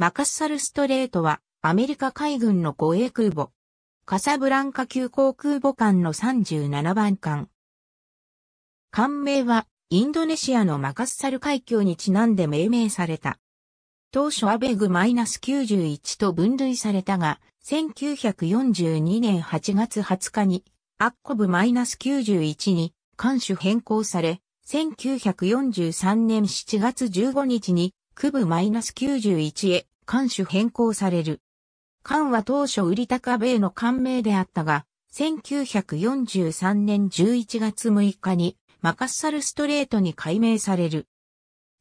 マカッサルストレートは、アメリカ海軍の護衛空母。カサブランカ級航空母艦の37番艦。艦名は、インドネシアのマカッサル海峡にちなんで命名された。当初アベグ -91 と分類されたが、1942年8月20日に、アッコブ -91 に、艦種変更され、1943年7月15日に、区部 -91 へ艦種変更される。艦は当初売り高米の艦名であったが、1943年11月6日にマカッサルストレートに改名される。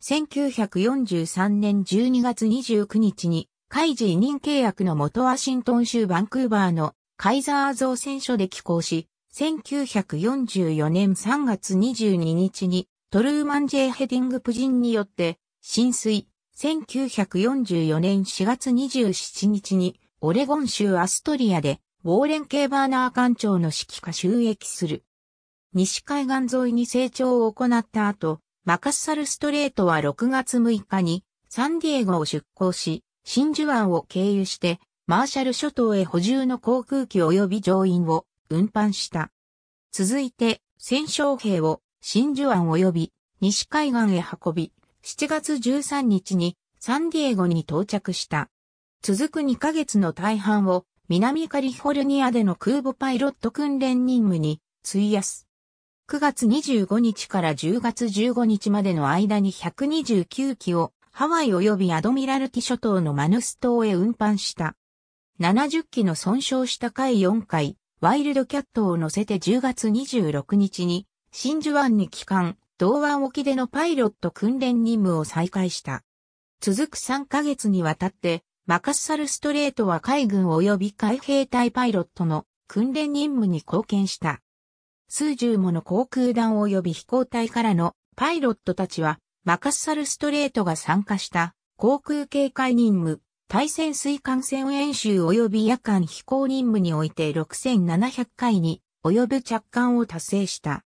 1943年12月29日に、海事委任契約の元ワシントン州バンクーバーのカイザー造船所で寄港し、1944年3月22日にトルーマン・ジェイ・ヘディング・プジンによって浸水、1944年4月27日に、オレゴン州アストリアで、ウォーレン・ケーバーナー艦長の指揮下収益する。西海岸沿いに成長を行った後、マカッサルストレートは6月6日に、サンディエゴを出港し、真珠湾を経由して、マーシャル諸島へ補充の航空機及び乗員を運搬した。続いて、戦勝兵を真珠湾及び西海岸へ運び、7月13日にサンディエゴに到着した。続く2ヶ月の大半を南カリフォルニアでの空母パイロット訓練任務に費やす。9月25日から10月15日までの間に129機をハワイ及びアドミラルティ諸島のマヌス島へ運搬した。70機の損傷した回4回、ワイルドキャットを乗せて10月26日に真珠湾に帰還、同湾沖でのパイロット訓練任務を再開した。続く3ヶ月にわたって、マカッサルストレートは海軍及び海兵隊パイロットの訓練任務に貢献した。数十もの航空団及び飛行隊からのパイロットたちは、マカッサルストレートが参加した航空警戒任務、対潜水艦船演習及び夜間飛行任務において6700回に及ぶ着艦を達成した。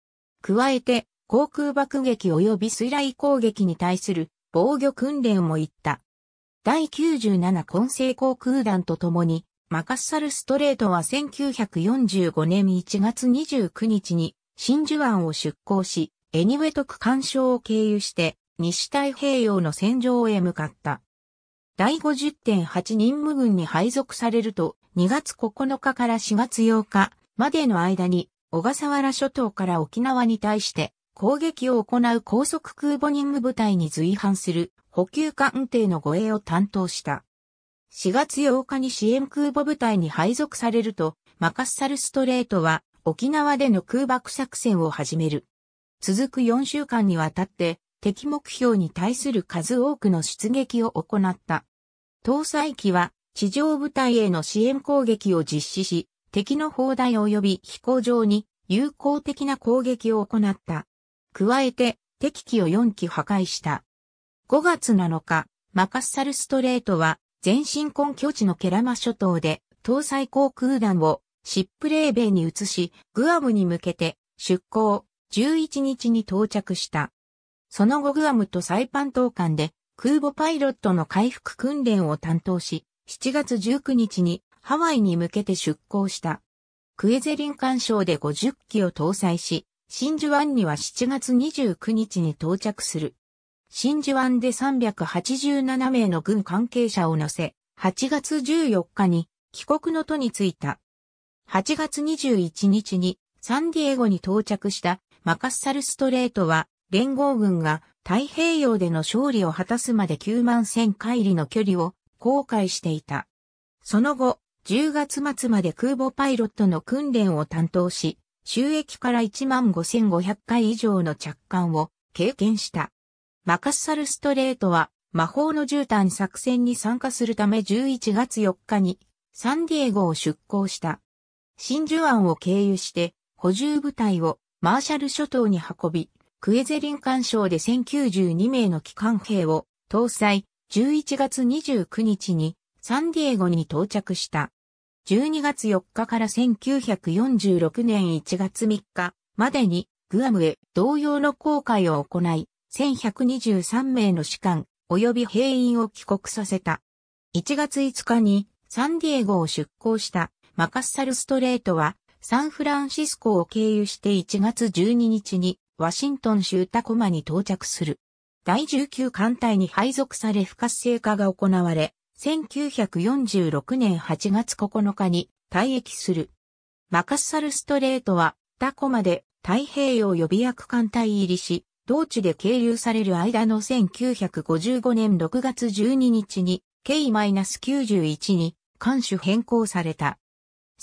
加えて、航空爆撃及び水雷攻撃に対する防御訓練も行った。第97混成航空団と共に、マカッサルストレートは1945年1月29日に真珠湾を出港し、エニウェト区干渉を経由して西太平洋の戦場へ向かった。第50.8任務軍に配属されると、2月9日から4月8日までの間に小笠原諸島から沖縄に対して攻撃を行う高速空母任務部隊に随伴する補給艦艇の護衛を担当した。4月8日に支援空母部隊に配属されると、マカッサルストレートは沖縄での空爆作戦を始める。続く4週間にわたって敵目標に対する数多くの出撃を行った。搭載機は地上部隊への支援攻撃を実施し、敵の砲台及び飛行場に友好的な攻撃を行った。加えて敵機を4機破壊した。5月7日、マカッサルストレートは全身根拠地のケラマ諸島で搭載航空弾をシップレーベイに移し、グアムに向けて出港、11日に到着した。その後グアムとサイパン島間で空母パイロットの回復訓練を担当し、7月19日にハワイに向けて出港した。クエゼリン干渉で50機を搭載し、真珠湾には7月29日に到着する。真珠湾で387名の軍関係者を乗せ、8月14日に帰国の途に着いた。8月21日にサンディエゴに到着したマカッサルストレートは連合軍が太平洋での勝利を果たすまで9万1000海里の距離を航海していた。その後、10月末まで空母パイロットの訓練を担当し、収益から15,500回以上の着艦を経験した。マカッサルストレートは魔法の絨毯作戦に参加するため11月4日にサンディエゴを出港した。真珠湾を経由して補充部隊をマーシャル諸島に運び、クエゼリン干渉で1092名の機関兵を搭載、11月29日にサンディエゴに到着した。12月4日から1946年1月3日までにグアムへ同様の航海を行い、1123名の士官及び兵員を帰国させた。1月5日にサンディエゴを出港したマカッサルストレートはサンフランシスコを経由して1月12日にワシントン州タコマに到着する。第19艦隊に配属され不活性化が行われ、1946年8月9日に退役する。マカッサルストレートは、タコまで太平洋予備役艦隊入りし、同地で経由される間の1955年6月12日に、K-91 に、艦首変更された。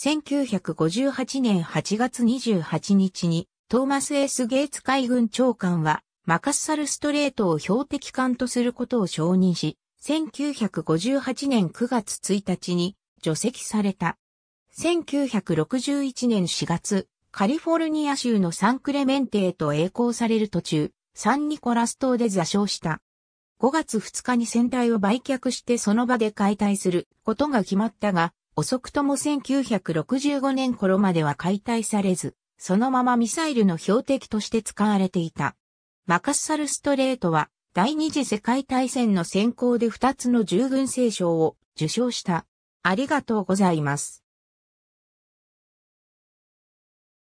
1958年8月28日に、トーマス・エース・ゲイツ海軍長官は、マカッサルストレートを標的艦とすることを承認し、1958年9月1日に除籍された。1961年4月、カリフォルニア州のサンクレメンテへと栄光される途中、サンニコラス島で座礁した。5月2日に船体を売却してその場で解体することが決まったが、遅くとも1965年頃までは解体されず、そのままミサイルの標的として使われていた。マカッサルストレートは第二次世界大戦の選考で2つの従軍聖章を受賞した。ありがとうございます。